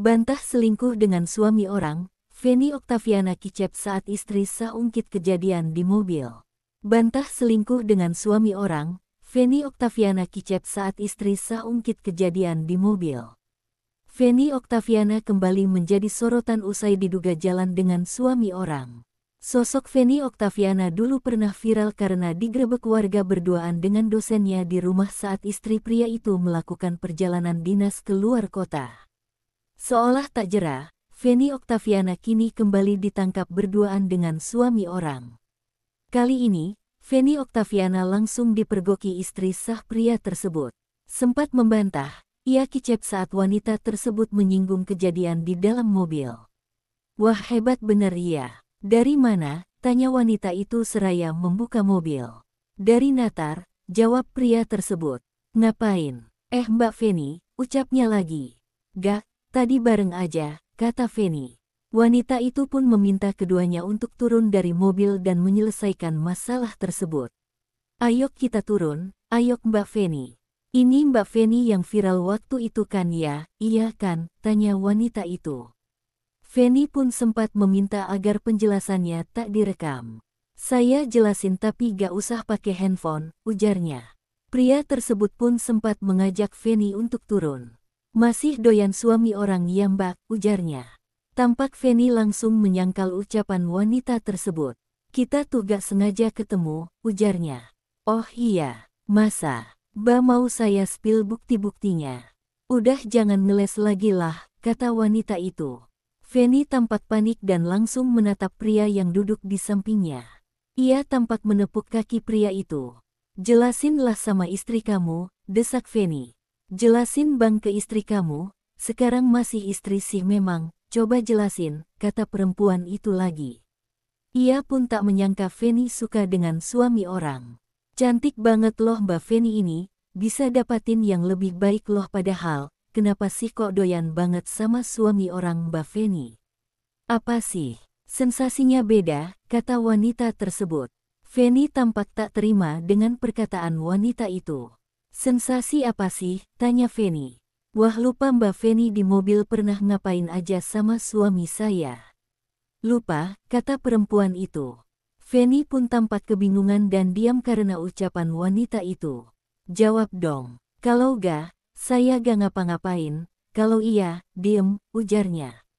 Bantah selingkuh dengan suami orang, Feni Oktaviana kicep saat istri saungkit kejadian di mobil. Bantah selingkuh dengan suami orang, Feni Oktaviana kicep saat istri saungkit kejadian di mobil. Feni Oktaviana kembali menjadi sorotan usai diduga jalan dengan suami orang. Sosok Feni Oktaviana dulu pernah viral karena digrebek warga berduaan dengan dosennya di rumah saat istri pria itu melakukan perjalanan dinas ke luar kota. Seolah tak jera, Feni Oktaviana kini kembali ditangkap berduaan dengan suami orang. Kali ini, Feni Oktaviana langsung dipergoki istri sah pria tersebut. Sempat membantah, ia kicep saat wanita tersebut menyinggung kejadian di dalam mobil. Wah hebat bener ya. Dari mana? Tanya wanita itu seraya membuka mobil. Dari Natar, jawab pria tersebut. Ngapain? Eh Mbak Feni, ucapnya lagi. Gak, Tadi bareng aja, kata Feni. Wanita itu pun meminta keduanya untuk turun dari mobil dan menyelesaikan masalah tersebut. Ayo kita turun, ayo Mbak Feni. Ini Mbak Feni yang viral waktu itu kan ya, iya kan, tanya wanita itu. Feni pun sempat meminta agar penjelasannya tak direkam. Saya jelasin tapi gak usah pakai handphone, ujarnya. Pria tersebut pun sempat mengajak Feni untuk turun. Masih doyan suami orang yang Yambak, ujarnya. Tampak Feni langsung menyangkal ucapan wanita tersebut. Kita tuh gak sengaja ketemu, ujarnya. Oh iya, masa? Ba mau saya spill bukti-buktinya. Udah jangan ngeles lagi lah, kata wanita itu. Feni tampak panik dan langsung menatap pria yang duduk di sampingnya. Ia tampak menepuk kaki pria itu. Jelasinlah sama istri kamu, desak Feni. Jelasin bang ke istri kamu, sekarang masih istri sih memang, coba jelasin, kata perempuan itu lagi. Ia pun tak menyangka Feni suka dengan suami orang. Cantik banget loh Mbak Feni ini, bisa dapatin yang lebih baik loh padahal, kenapa sih kok doyan banget sama suami orang Mbak Feni? Apa sih? Sensasinya beda, kata wanita tersebut. Feni tampak tak terima dengan perkataan wanita itu. Sensasi apa sih? Tanya Feni. Wah lupa Mbak Feni di mobil pernah ngapain aja sama suami saya. Lupa, kata perempuan itu. Feni pun tampak kebingungan dan diam karena ucapan wanita itu. Jawab dong. Kalau gak, saya gak ngapa-ngapain. Kalau iya, diem, ujarnya.